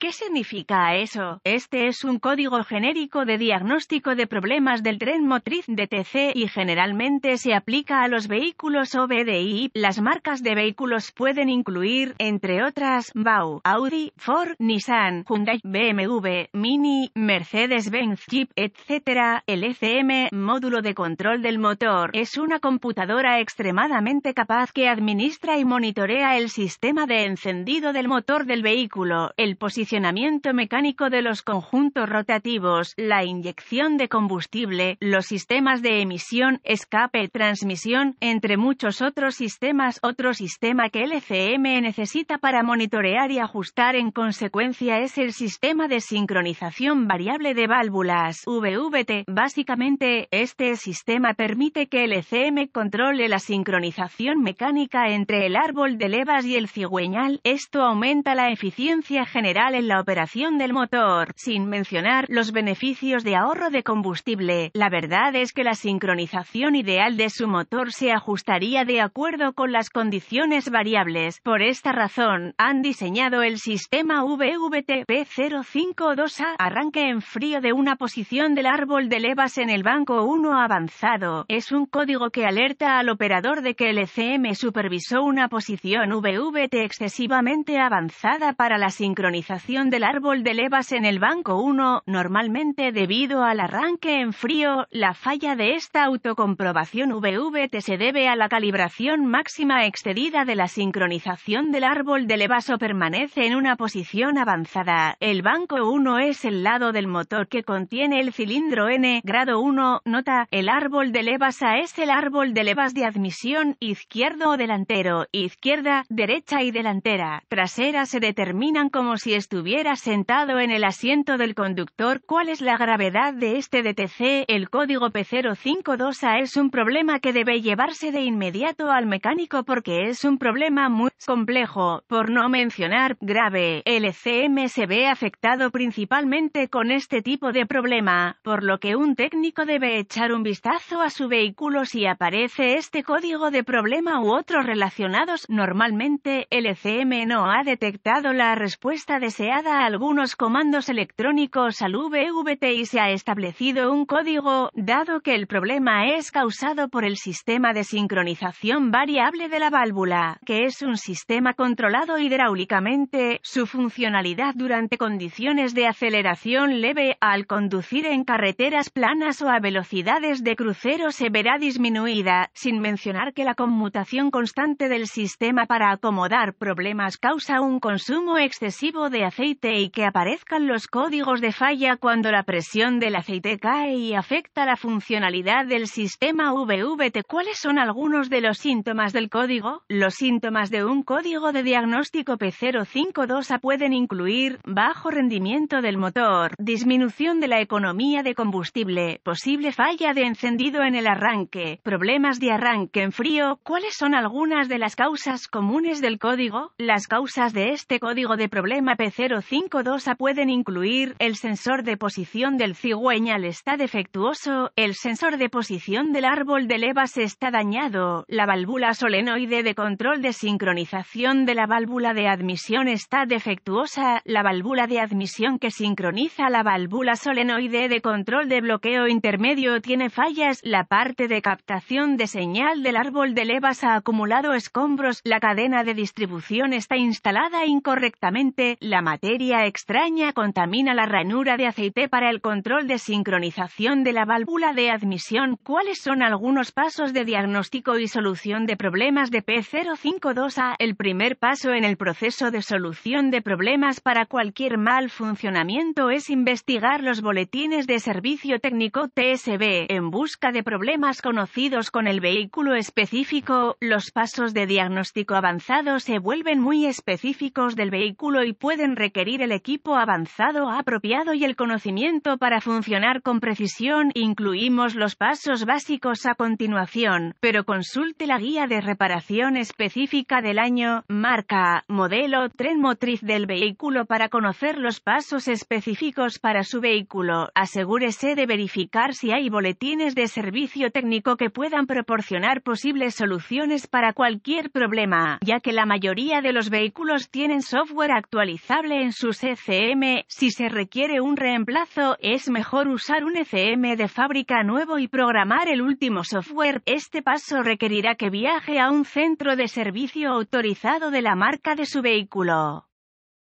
¿Qué significa eso? Este es un código genérico de diagnóstico de problemas del tren motriz DTC y generalmente se aplica a los vehículos OBDI. Las marcas de vehículos pueden incluir, entre otras, BAU, Audi, Ford, Nissan, Hyundai, BMW, Mini, Mercedes-Benz, Jeep, etc. El ECM, módulo de control del motor, es una computadora extremadamente capaz que administra y monitorea el sistema de encendido del motor del vehículo, el posicionamiento funcionamiento mecánico de los conjuntos rotativos, la inyección de combustible, los sistemas de emisión, escape, transmisión, entre muchos otros sistemas. Otro sistema que el ECM necesita para monitorear y ajustar en consecuencia es el sistema de sincronización variable de válvulas, VVT. Básicamente, este sistema permite que el ECM controle la sincronización mecánica entre el árbol de levas y el cigüeñal. Esto aumenta la eficiencia general la operación del motor, sin mencionar los beneficios de ahorro de combustible. La verdad es que la sincronización ideal de su motor se ajustaría de acuerdo con las condiciones variables. Por esta razón, han diseñado el sistema VVT P052A, arranque en frío de una posición del árbol de levas en el banco 1 avanzado. Es un código que alerta al operador de que el ECM supervisó una posición VVT excesivamente avanzada para la sincronización del árbol de levas en el banco 1, normalmente debido al arranque en frío, la falla de esta autocomprobación VVT se debe a la calibración máxima excedida de la sincronización del árbol de levas o permanece en una posición avanzada. El banco 1 es el lado del motor que contiene el cilindro N, grado 1, nota, el árbol de levas A es el árbol de levas de admisión izquierdo o delantero, izquierda, derecha y delantera, trasera se determinan como si estuviera estuviera sentado en el asiento del conductor. ¿Cuál es la gravedad de este DTC? El código P052A es un problema que debe llevarse de inmediato al mecánico porque es un problema muy complejo, por no mencionar grave. El ECM se ve afectado principalmente con este tipo de problema, por lo que un técnico debe echar un vistazo a su vehículo si aparece este código de problema u otros relacionados. Normalmente, el ECM no ha detectado la respuesta deseada a algunos comandos electrónicos al VVT y se ha establecido un código, dado que el problema es causado por el sistema de sincronización variable de la válvula, que es un sistema controlado hidráulicamente, su funcionalidad durante condiciones de aceleración leve al conducir en carreteras planas o a velocidades de crucero se verá disminuida, sin mencionar que la conmutación constante del sistema para acomodar problemas causa un consumo excesivo de aceite y que aparezcan los códigos de falla cuando la presión del aceite cae y afecta la funcionalidad del sistema VVT. ¿Cuáles son algunos de los síntomas del código? Los síntomas de un código de diagnóstico P052A pueden incluir bajo rendimiento del motor, disminución de la economía de combustible, posible falla de encendido en el arranque, problemas de arranque en frío. ¿Cuáles son algunas de las causas comunes del código? Las causas de este código de problema p 052 A pueden incluir el sensor de posición del cigüeñal está defectuoso, el sensor de posición del árbol de levas está dañado, la válvula solenoide de control de sincronización de la válvula de admisión está defectuosa, la válvula de admisión que sincroniza la válvula solenoide de control de bloqueo intermedio tiene fallas, la parte de captación de señal del árbol de levas ha acumulado escombros, la cadena de distribución está instalada incorrectamente, la materia extraña contamina la ranura de aceite para el control de sincronización de la válvula de admisión. ¿Cuáles son algunos pasos de diagnóstico y solución de problemas de P052A? El primer paso en el proceso de solución de problemas para cualquier mal funcionamiento es investigar los boletines de servicio técnico TSB en busca de problemas conocidos con el vehículo específico. Los pasos de diagnóstico avanzado se vuelven muy específicos del vehículo y pueden requerir el equipo avanzado apropiado y el conocimiento para funcionar con precisión. Incluimos los pasos básicos a continuación, pero consulte la guía de reparación específica del año, marca, modelo, tren motriz del vehículo para conocer los pasos específicos para su vehículo. Asegúrese de verificar si hay boletines de servicio técnico que puedan proporcionar posibles soluciones para cualquier problema, ya que la mayoría de los vehículos tienen software actualizable en sus ECM, si se requiere un reemplazo, es mejor usar un ECM de fábrica nuevo y programar el último software. Este paso requerirá que viaje a un centro de servicio autorizado de la marca de su vehículo.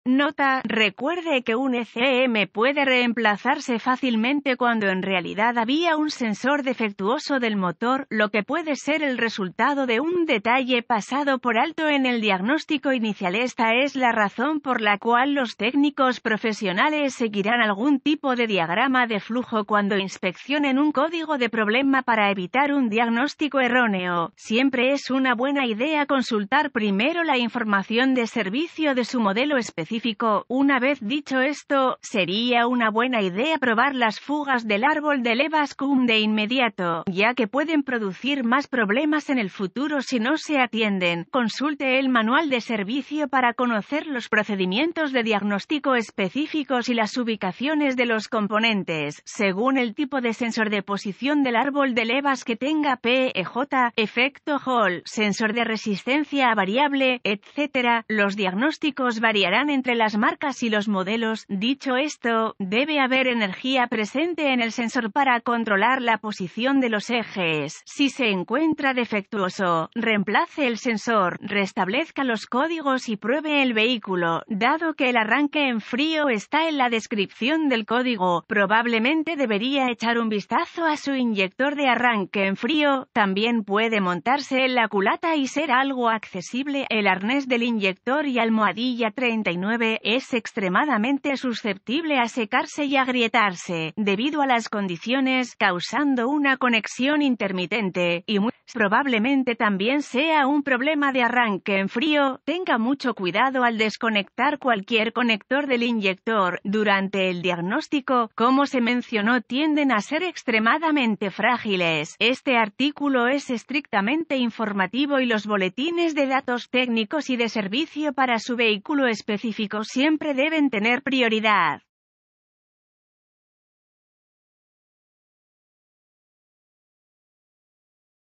Nota, recuerde que un ECM puede reemplazarse fácilmente cuando en realidad había un sensor defectuoso del motor, lo que puede ser el resultado de un detalle pasado por alto en el diagnóstico inicial. Esta es la razón por la cual los técnicos profesionales seguirán algún tipo de diagrama de flujo cuando inspeccionen un código de problema para evitar un diagnóstico erróneo. Siempre es una buena idea consultar primero la información de servicio de su modelo específico una vez dicho esto, sería una buena idea probar las fugas del árbol de levas cum de inmediato, ya que pueden producir más problemas en el futuro si no se atienden. Consulte el manual de servicio para conocer los procedimientos de diagnóstico específicos y las ubicaciones de los componentes, según el tipo de sensor de posición del árbol de levas que tenga PEJ, efecto Hall, sensor de resistencia variable, etc. Los diagnósticos variarán entre entre las marcas y los modelos. Dicho esto, debe haber energía presente en el sensor para controlar la posición de los ejes. Si se encuentra defectuoso, reemplace el sensor, restablezca los códigos y pruebe el vehículo. Dado que el arranque en frío está en la descripción del código, probablemente debería echar un vistazo a su inyector de arranque en frío. También puede montarse en la culata y ser algo accesible el arnés del inyector y almohadilla 39 es extremadamente susceptible a secarse y agrietarse, debido a las condiciones, causando una conexión intermitente, y muy probablemente también sea un problema de arranque en frío. Tenga mucho cuidado al desconectar cualquier conector del inyector. Durante el diagnóstico, como se mencionó, tienden a ser extremadamente frágiles. Este artículo es estrictamente informativo y los boletines de datos técnicos y de servicio para su vehículo específico siempre deben tener prioridad.